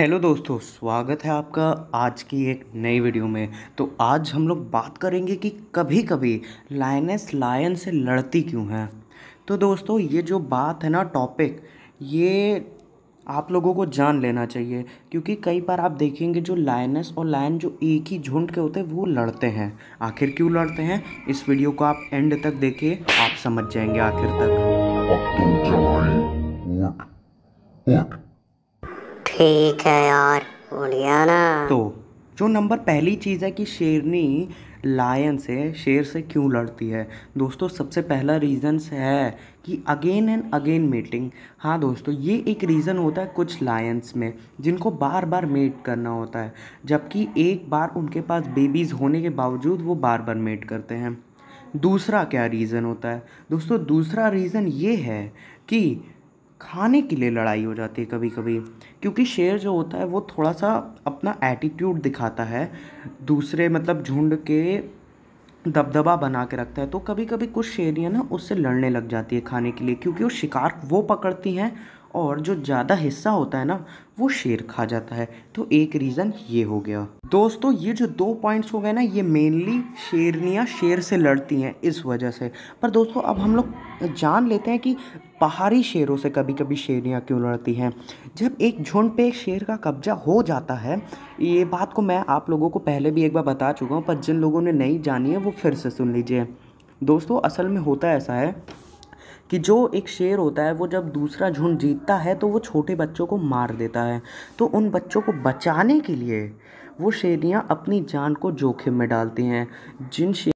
hello दोस्तों स्वागत है आपका आज की एक नई वीडियो में तो आज हम लोग बात करेंगे कि कभी कभी लाइनेस लायन से लड़ती क्यों है तो दोस्तों ये जो बात है ना टॉपिक ये आप लोगों को जान लेना चाहिए क्योंकि कई बार आप देखेंगे जो लाइनस और लायन जो एक ही झुंड के होते हैं वो लड़ते हैं आखिर क्यों लड़ते हैं इस वीडियो को आप एंड तक देखिए आप समझ जाएंगे आखिर तक ठीक है यार बढ़िया ना तो जो नंबर पहली चीज़ है कि शेरनी लायन से शेर से क्यों लड़ती है दोस्तों सबसे पहला रीज़न्स है कि अगेन एंड अगेन मेटिंग हाँ दोस्तों ये एक रीज़न होता है कुछ लायंस में जिनको बार बार मेट करना होता है जबकि एक बार उनके पास बेबीज़ होने के बावजूद वो बार बार मेट करते हैं दूसरा क्या रीज़न होता है दोस्तों दूसरा रीज़न ये है कि खाने के लिए लड़ाई हो जाती है कभी कभी क्योंकि शेर जो होता है वो थोड़ा सा अपना एटीट्यूड दिखाता है दूसरे मतलब झुंड के दबदबा बना के रखता है तो कभी कभी कुछ शेरियाँ ना उससे लड़ने लग जाती है खाने के लिए क्योंकि वो शिकार वो पकड़ती हैं और जो ज़्यादा हिस्सा होता है ना वो शेर खा जाता है तो एक रीज़न ये हो गया दोस्तों ये जो दो पॉइंट्स हो गए ना ये मेनली शेरनियाँ शेर से लड़ती हैं इस वजह से पर दोस्तों अब हम लोग जान लेते हैं कि पहाड़ी शेरों से कभी कभी शेरनियाँ क्यों लड़ती हैं जब एक झुंड पे शेर का कब्जा हो जाता है ये बात को मैं आप लोगों को पहले भी एक बार बता चुका हूँ पर जिन लोगों ने नहीं जानी है वो फिर से सुन लीजिए दोस्तों असल में होता ऐसा है कि जो एक शेर होता है वो जब दूसरा झुंड जीतता है तो वो छोटे बच्चों को मार देता है तो उन बच्चों को बचाने के लिए वो शेरियाँ अपनी जान को जोखिम में डालती हैं जिन